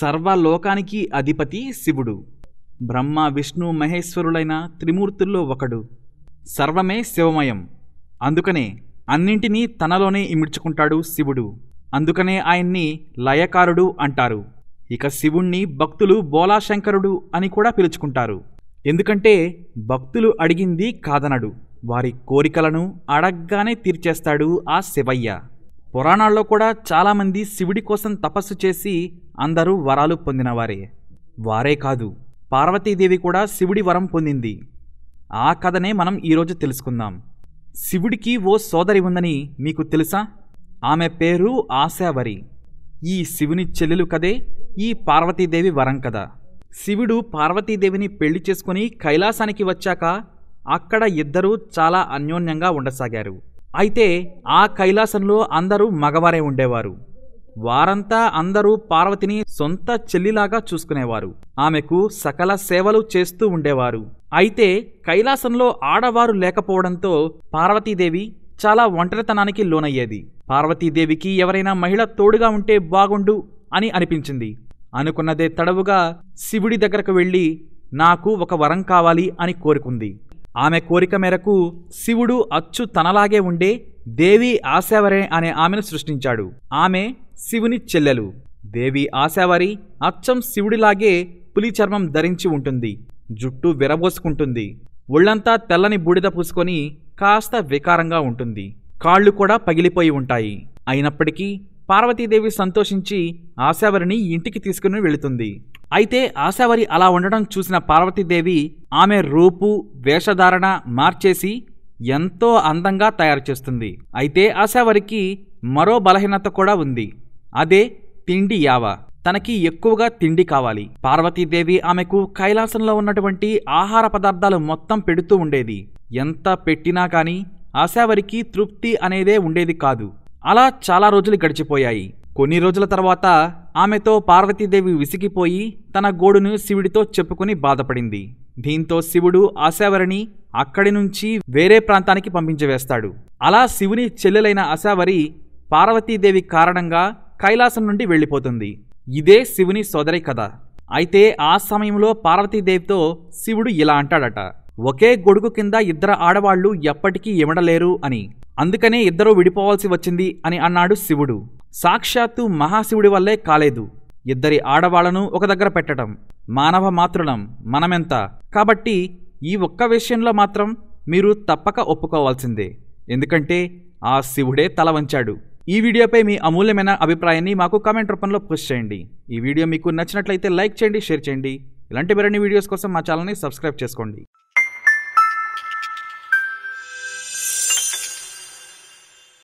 సర్వలోకానికి అధిపతి శివుడు బ్రహ్మ విష్ణు మహేశ్వరులైన త్రిమూర్తుల్లో ఒకడు సర్వమే శివమయం అందుకనే అన్నింటినీ తనలోనే ఇమిడ్చుకుంటాడు శివుడు అందుకనే ఆయన్ని లయకారుడు అంటారు ఇక శివుణ్ణి భక్తులు బోలాశంకరుడు అని కూడా పిలుచుకుంటారు ఎందుకంటే భక్తులు అడిగింది కాదనడు వారి కోరికలను అడగ్గానే తీర్చేస్తాడు ఆ శివయ్య పురాణాల్లో కూడా చాలామంది శివుడి కోసం తపస్సు చేసి అందరూ వరాలు పొందినవారే వారే కాదు పార్వతీదేవి కూడా శివుడి వరం పొందింది ఆ కథనే మనం ఈరోజు తెలుసుకుందాం శివుడికి ఓ సోదరి ఉందని మీకు తెలుసా ఆమె పేరు ఆశావరి ఈ శివుని చెల్లెలు కదే ఈ పార్వతీదేవి వరం కదా శివుడు పార్వతీదేవిని పెళ్లి చేసుకుని కైలాసానికి వచ్చాక అక్కడ ఇద్దరూ చాలా అన్యోన్యంగా ఉండసాగారు అయితే ఆ కైలాసంలో అందరూ మగవారే ఉండేవారు వారంతా అందరూ పార్వతిని సొంత చెల్లిలాగా చూసుకునేవారు ఆమెకు సకల సేవలు చేస్తూ ఉండేవారు అయితే కైలాసంలో ఆడవారు లేకపోవడంతో పార్వతీదేవి చాలా ఒంటరితనానికి లోనయ్యేది పార్వతీదేవికి ఎవరైనా మహిళ తోడుగా ఉంటే బాగుండు అని అనిపించింది అనుకున్నదే తడవుగా శివుడి దగ్గరకు వెళ్ళి నాకు ఒక వరం కావాలి అని కోరుకుంది ఆమె కోరిక మేరకు శివుడు అచ్చు తనలాగే ఉండే దేవి ఆశావరి అనే ఆమెను సృష్టించాడు ఆమె శివుని చెల్లెలు దేవి ఆశావరి అచ్చం శివుడిలాగే పులి చర్మం ధరించి ఉంటుంది జుట్టు విరబోసుకుంటుంది ఒళ్ళంతా తెల్లని బూడిద పూసుకొని కాస్త వికారంగా ఉంటుంది కాళ్ళు కూడా పగిలిపోయి ఉంటాయి అయినప్పటికీ పార్వతీదేవి సంతోషించి ఆశావరిని ఇంటికి తీసుకుని వెళుతుంది అయితే ఆశావరి అలా ఉండడం చూసిన పార్వతీదేవి ఆమె రూపు వేషధారణ మార్చేసి ఎంతో అందంగా తయారు చేస్తుంది అయితే ఆశావరికి మరో బలహీనత కూడా ఉంది అదే తిండి యావ తనకి ఎక్కువగా తిండి కావాలి పార్వతీదేవి ఆమెకు కైలాసంలో ఉన్నటువంటి ఆహార పదార్థాలు మొత్తం పెడుతూ ఉండేది ఎంత పెట్టినా కానీ ఆశావరికి తృప్తి అనేదే ఉండేది కాదు అలా చాలా రోజులు గడిచిపోయాయి కొన్ని రోజుల తర్వాత ఆమెతో పార్వతీదేవి విసిగిపోయి తన గోడును శివుడితో చెప్పుకుని బాధపడింది దీంతో శివుడు ఆశావరిని అక్కడి నుంచి వేరే ప్రాంతానికి పంపించవేస్తాడు అలా శివుని చెల్లెలైన ఆశావరి పార్వతీదేవి కారణంగా కైలాసం నుండి వెళ్ళిపోతుంది ఇదే శివుని సోదరి కథ అయితే ఆ సమయంలో పార్వతీదేవితో శివుడు ఇలా అంటాడట ఒకే గొడుగు కింద ఇద్దరు ఆడవాళ్లు ఎప్పటికీ ఇమడలేరు అని అందుకనే ఇద్దరూ విడిపోవాల్సి వచ్చింది అని అన్నాడు శివుడు సాక్షాత్తు మహాశివుడి వల్లే కాలేదు ఇద్దరి ఆడవాళ్లను ఒక దగ్గర పెట్టడం మానవ మాతృలం మనమెంత కాబట్టి ఈ ఒక్క విషయంలో మాత్రం మీరు తప్పక ఒప్పుకోవాల్సిందే ఎందుకంటే ఆ శివుడే తల వంచాడు ఈ వీడియోపై మీ అమూల్యమైన అభిప్రాయాన్ని మాకు కామెంట్ రూపంలో పోస్ట్ చేయండి ఈ వీడియో మీకు నచ్చినట్లయితే లైక్ చేయండి షేర్ చేయండి ఇలాంటి మరిన్ని వీడియోస్ కోసం మా ఛానల్ని సబ్స్క్రైబ్ చేసుకోండి